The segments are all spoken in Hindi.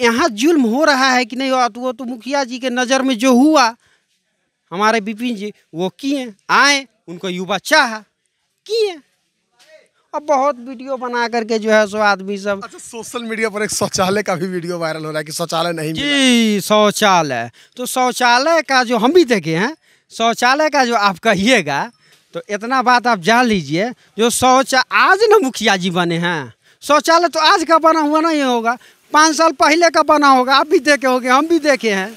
यहाँ जुल्म हो रहा है कि नहीं हुआ तो वो तो मुखिया जी के नज़र में जो हुआ हमारे बिपिन जी वो किए आए उनको युवा चाह किए अब बहुत वीडियो बना करके जो है सो आदमी सब अच्छा सोशल मीडिया पर एक शौचालय का भी वीडियो वायरल हो रहा है कि शौचालय नहीं जी शौचालय तो शौचालय का जो हम भी देखे हैं शौचालय का जो आप कहिएगा तो इतना बात आप जान लीजिए जो शौचालय आज ना मुखिया जी बने हैं शौचालय तो आज का बना हुआ नहीं होगा पाँच साल पहले का बना होगा आप भी देखे होंगे हम भी देखे हैं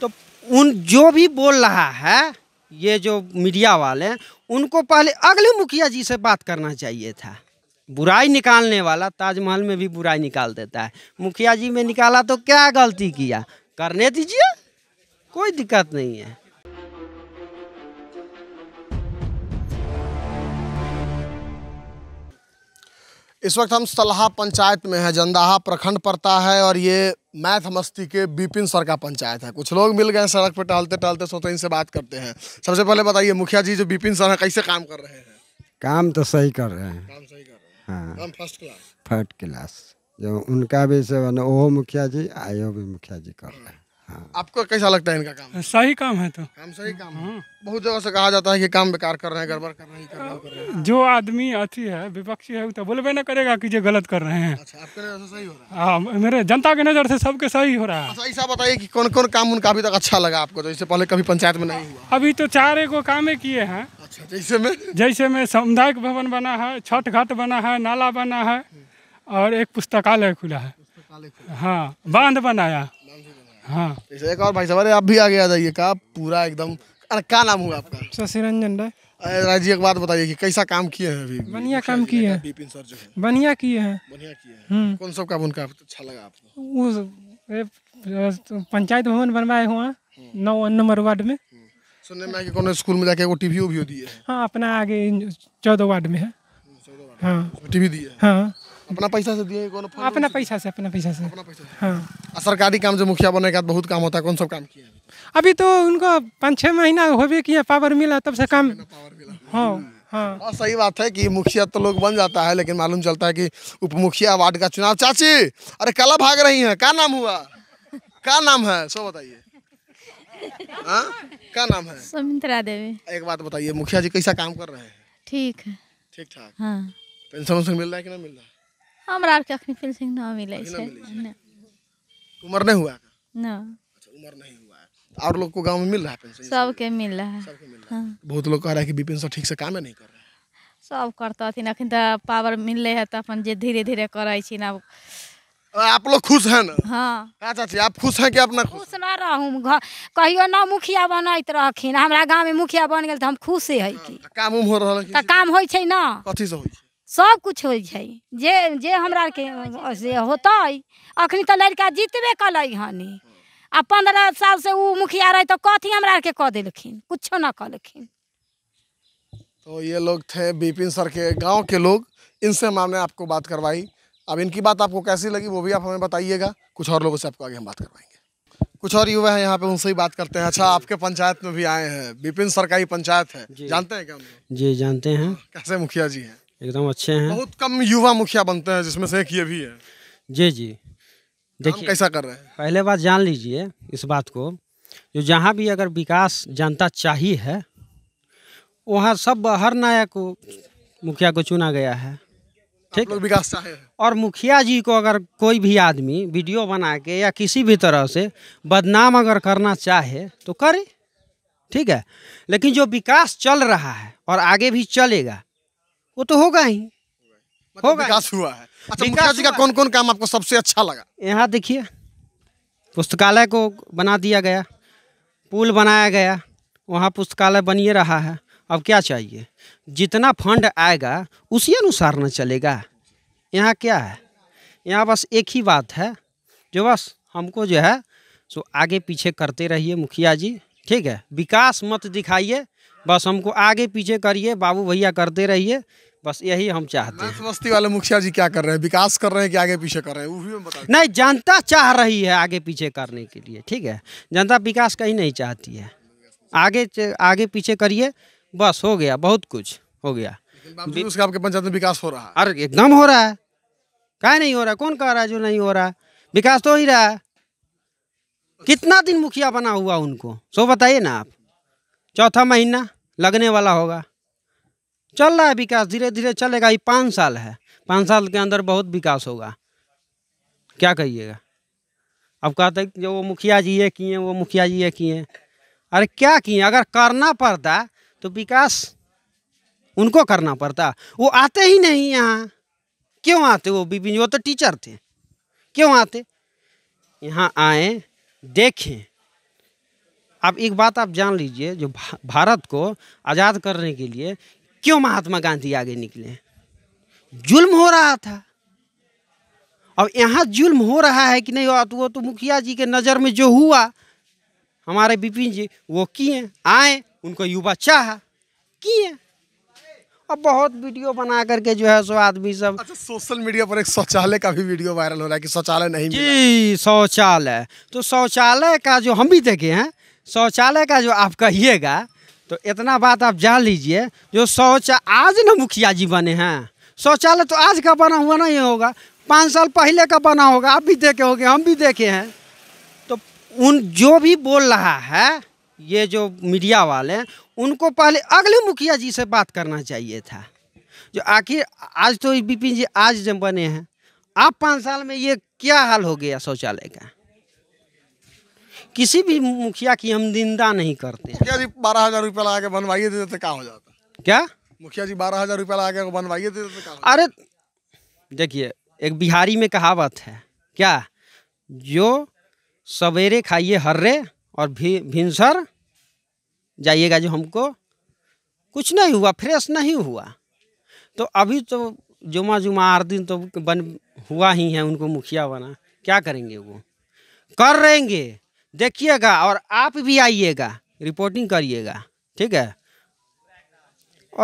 तो उन जो भी बोल रहा है ये जो मीडिया वाले हैं उनको पहले अगले मुखिया जी से बात करना चाहिए था बुराई निकालने वाला ताजमहल में भी बुराई निकाल देता है मुखिया जी में निकाला तो क्या गलती किया करने दीजिए कोई दिक्कत नहीं है इस वक्त हम सलहा पंचायत में हैं जंदाहा प्रखंड पड़ता है और ये मैथ मस्ती के बिपिन सर का पंचायत है कुछ लोग मिल गए सड़क पर टहलते टहलते सोते इनसे बात करते हैं सबसे पहले बताइए मुखिया जी जो बिपिन सर हैं कैसे काम कर रहे हैं काम तो सही कर रहे हैं काम सही कर रहे हैं हाँ फर्स्ट क्लास फर्स्ट क्लास जो उनका भी सेवन ओहो मुखिया जी आयो भी मुखिया जी कर रहे हैं हाँ। आपको कैसा लगता है इनका काम सही काम है तो काम सही काम है हाँ। बहुत जगह से कहा जाता है कि काम बेकार कर रहे हैं गड़बड़ कर रहे हैं, कर रहे हैं, जो आदमी अथी है विपक्षी है तो बोलबे ना करेगा कि जो गलत कर रहे हैं अच्छा आपके नजर से सही हो रहा है हाँ, मेरे जनता के नज़र से सबके सही हो रहा है अच्छा ऐसा बताइए कि कौन कौन काम उनका अभी तक अच्छा लगा आपको तो इससे पहले कभी पंचायत में नहीं हुआ अभी तो चार एगो काम किए हैं अच्छा जैसे में जैसे में सामुदायिक भवन बना है छठ घाट बना है नाला बना है और एक पुस्तकालय खुला है हाँ बांध बनाया हाँ एक और भाई साहब अरे आप भी आगे आ जाइए का पूरा एकदम अरे क्या नाम हुआ आपका शशि रंजन राय राजी एक बात बताइए कि कैसा काम किए हैं अभी बनिया काम किए हैं बिपिन सर जो है बनिया किए हैं बनिया किए हैं हम्म। कौन सब काम उनका अच्छा लगा आपको पंचायत भवन बनवाए हुआ हम्म। नौ नंबर वार्ड में हम्म। सुनने में कि कौन स्कूल में जाके वो टीवी भी दिए हाँ अपना आगे चौदह वार्ड में है हाँ टीवी दिए हाँ अपना पैसा से दिए अपना पैसा से अपना पैसा से अपना पैसा हाँ सरकारी काम जो मुखिया बने के तो बाद बहुत काम होता है कौन सब काम किया अभी तो उनको पाँच छः महीना हो भी किया पावर मिला तब से काम पावर मिला हाँ, हाँ हाँ सही बात है कि मुखिया तो लोग बन जाता है लेकिन मालूम चलता है कि उप मुखिया वार्ड का चुनाव चाची अरे कला भाग रही है क्या नाम हुआ क्या नाम है सो बताइए हाँ? क्या नाम है सुमित्रा देवी एक बात बताइए मुखिया जी कैसा काम कर रहे हैं ठीक है ठीक ठाक हाँ पेंशन मिल रहा है कि नहीं मिल रहा है हमरा के अखनी पेंशन ना मिले छे उमर नै हुआ ना अच्छा उमर नै हुआ है और लोग को गांव में मिल रहा है पेंशन के मिल रहा है सब के मिल रहा है हाँ। बहुत लोग कह रहा है कि बीपीएन सर ठीक से काम नहीं कर रहा है सब करता हथिन अखन त पावर मिले है त अपन जे धीरे धीरे करै छी ना आप लोग खुश हैं ना हाँ क्या अच्छा, चाची अच्छा, आप खुश हैं कि अपना ना खुश ना रहूँ घर कहियो ना मुखिया बनत रहखिन हमरा गांव में मुखिया बन गए तो हम खुश हाँ, है कि काम हो रहा है काम हो ना कथी से हो सब कुछ हो जाए जे जे हमरा के से अखनी तो लड़का जीतबे कल हनी आ पंद्रह साल से वो मुखिया रहे तो कथी हमरा के कह दिलखिन कुछ ना कलखिन तो ये लोग थे बिपिन सर के गांव के लोग इनसे हमने आपको बात करवाई अब इनकी बात आपको कैसी लगी वो भी आप हमें बताइएगा कुछ और लोगों से आपको आगे हम बात करवाएंगे कुछ और युवा हैं यहाँ पे उनसे ही बात करते हैं अच्छा आपके पंचायत में भी आए हैं बिपिन सर का ही पंचायत है जानते हैं क्या जी जानते हैं कैसे मुखिया जी हैं एकदम अच्छे हैं बहुत कम युवा मुखिया बनते हैं जिसमें से एक ये भी है जी जी देखिए कैसा कर रहे हैं पहले बात जान लीजिए इस बात को जो जहाँ भी अगर विकास जनता चाहिए है वहाँ सब हर नायक को मुखिया को चुना गया है ठीक है विकास चाहे और मुखिया जी को अगर कोई भी आदमी वीडियो बना के या किसी भी तरह से बदनाम अगर करना चाहे तो करे ठीक है लेकिन जो विकास चल रहा है और आगे भी चलेगा वो तो होगा ही मतलब होगा विकास हुआ है अच्छा मुखिया जी का कौन कौन काम आपको सबसे अच्छा लगा यहाँ देखिए पुस्तकालय को बना दिया गया पुल बनाया गया वहाँ पुस्तकालय बनिए रहा है अब क्या चाहिए जितना फंड आएगा उसी अनुसार न चलेगा यहाँ क्या है यहाँ बस एक ही बात है जो बस हमको जो है सो आगे पीछे करते रहिए मुखिया जी ठीक है विकास मत दिखाइए बस हमको आगे पीछे करिए बाबू भैया करते रहिए बस यही हम चाहते हैं समस्ती वाले मुखिया जी क्या कर रहे हैं विकास कर रहे हैं कि आगे पीछे कर रहे हैं बता नहीं जनता चाह रही है आगे पीछे करने के लिए ठीक है जनता विकास कहीं नहीं चाहती है आगे आगे पीछे करिए बस हो गया बहुत कुछ हो गया आपके पंचायत में विकास हो रहा है अरे एकदम हो रहा है कहे नहीं हो रहा है कौन कह रहा है जो नहीं हो रहा है विकास तो ही रहा है कितना दिन मुखिया बना हुआ उनको सो बताइए ना आप चौथा महीना लगने वाला होगा चल रहा है विकास धीरे धीरे चलेगा ये पाँच साल है पाँच साल के अंदर बहुत विकास होगा क्या कहिएगा अब कहते जो वो मुखिया जी ये किए वो मुखिया जी ये किए अरे क्या किए अगर करना पड़ता तो विकास उनको करना पड़ता वो आते ही नहीं यहाँ क्यों आते वो बीबी वो तो टीचर थे क्यों आते यहाँ आए देखें अब एक बात आप जान लीजिए जो भारत को आज़ाद करने के लिए क्यों महात्मा गांधी आगे निकले जुल्म हो रहा था अब यहाँ जुल्म हो रहा है कि नहीं हुआ तो वो तो मुखिया जी के नज़र में जो हुआ हमारे बिपिन जी वो किए आए उनको युवा चाह किए अब बहुत वीडियो बना करके जो है सो आदमी सब अच्छा सोशल मीडिया पर एक शौचालय का भी वीडियो वायरल हो रहा है कि शौचालय नहीं जी शौचालय तो शौचालय का जो हम भी देखे हैं शौचालय का जो आप कहिएगा तो इतना बात आप जान लीजिए जो शौचा आज ना मुखिया जी बने हैं शौचालय तो आज का बना हुआ नहीं होगा पाँच साल पहले का बना होगा आप भी देखे होंगे हम भी देखे हैं तो उन जो भी बोल रहा है ये जो मीडिया वाले हैं उनको पहले अगले मुखिया जी से बात करना चाहिए था जो आखिर आज तो बिपिन जी आज जब बने हैं आप पाँच साल में ये क्या हाल हो गया शौचालय का किसी भी मुखिया की हम निंदा नहीं करते मुखिया जी बारह हजार रुपया लगा के बनवाइए देते तो क्या हो जाता क्या मुखिया जी बारह हजार रुपया लगा के बनवाइए देते तो क्या अरे देखिए एक बिहारी में कहावत है क्या जो सवेरे खाइए हर्रे और भी भिनसर जाइएगा जो हमको कुछ नहीं हुआ फ्रेश नहीं हुआ तो अभी तो जुमा जुमा आठ दिन तो बन हुआ ही है उनको मुखिया बना क्या करेंगे वो कर रहेंगे देखिएगा और आप भी आइएगा रिपोर्टिंग करिएगा ठीक है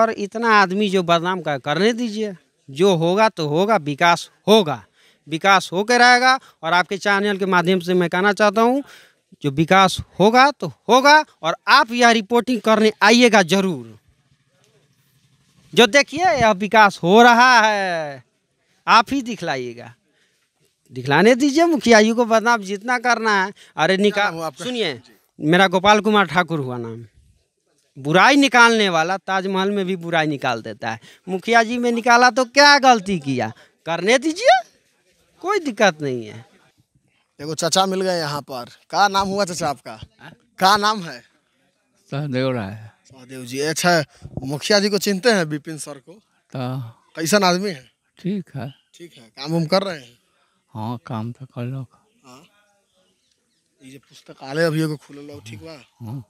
और इतना आदमी जो बदनाम का करने दीजिए जो होगा तो होगा विकास होगा विकास होकर रहेगा और आपके चैनल के माध्यम से मैं कहना चाहता हूँ जो विकास होगा तो होगा और आप यह रिपोर्टिंग करने आइएगा जरूर जो देखिए यह विकास हो रहा है आप ही दिखलाइएगा दिखलाने दीजिए मुखिया जी को बदनाम जितना करना है अरे निकाल सुनिए मेरा गोपाल कुमार ठाकुर हुआ नाम बुराई निकालने वाला ताजमहल में भी बुराई निकाल देता है मुखिया जी में निकाला तो क्या गलती किया करने दीजिए कोई दिक्कत नहीं है देखो चाचा मिल गए यहाँ पर क्या नाम हुआ चाचा आपका हाँ? क्या नाम है सहदेव राय सहदेव जी अच्छा मुखिया जी को चिन्हते हैं बिपिन सर को तो। कैसा आदमी है ठीक है ठीक है काम हम कर रहे हैं हाँ काम तो कर लो हाँ। ये पुस्तकालय अभी को खुले लो ठीक बा हाँ।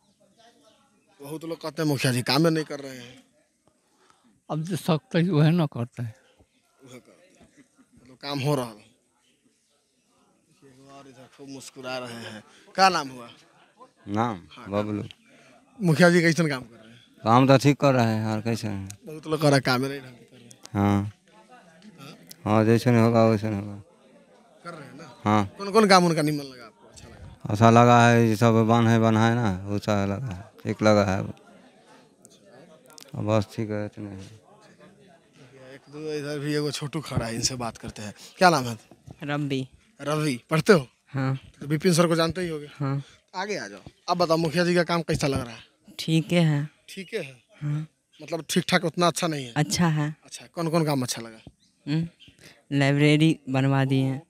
बहुत लोग कहते हैं मुखिया जी काम नहीं कर रहे हैं अब जो सकते वह ना करते हैं मतलब काम हो रहा है और इधर खूब मुस्कुरा रहे हैं क्या नाम हुआ नाम हाँ, बबलू मुखिया जी कैसे काम कर रहे हैं काम तो ठीक कर रहे हैं और कैसे है बहुत लोग कर रहा काम नहीं हाँ।, हाँ हाँ जैसे नहीं होगा वैसे नहीं होगा कर रहे हैं ना हाँ कौन कौन काम उनका निमन लगा आपको अच्छा लगा अच्छा लगा है ये सब बन है बन है ना ऊँचा लगा है एक लगा है बस ठीक है इतने एक दो इधर भी एगो छोटू खड़ा है इनसे बात करते हैं क्या नाम है रम्बी रवि पढ़ते हो हाँ तो सर को जानते ही हो हाँ आगे आ जाओ अब बताओ मुखिया जी का काम कैसा लग रहा है ठीक है ठीक है हाँ। मतलब ठीक ठाक उतना अच्छा नहीं है अच्छा है अच्छा कौन कौन काम अच्छा लगा हम्म। लाइब्रेरी बनवा दी है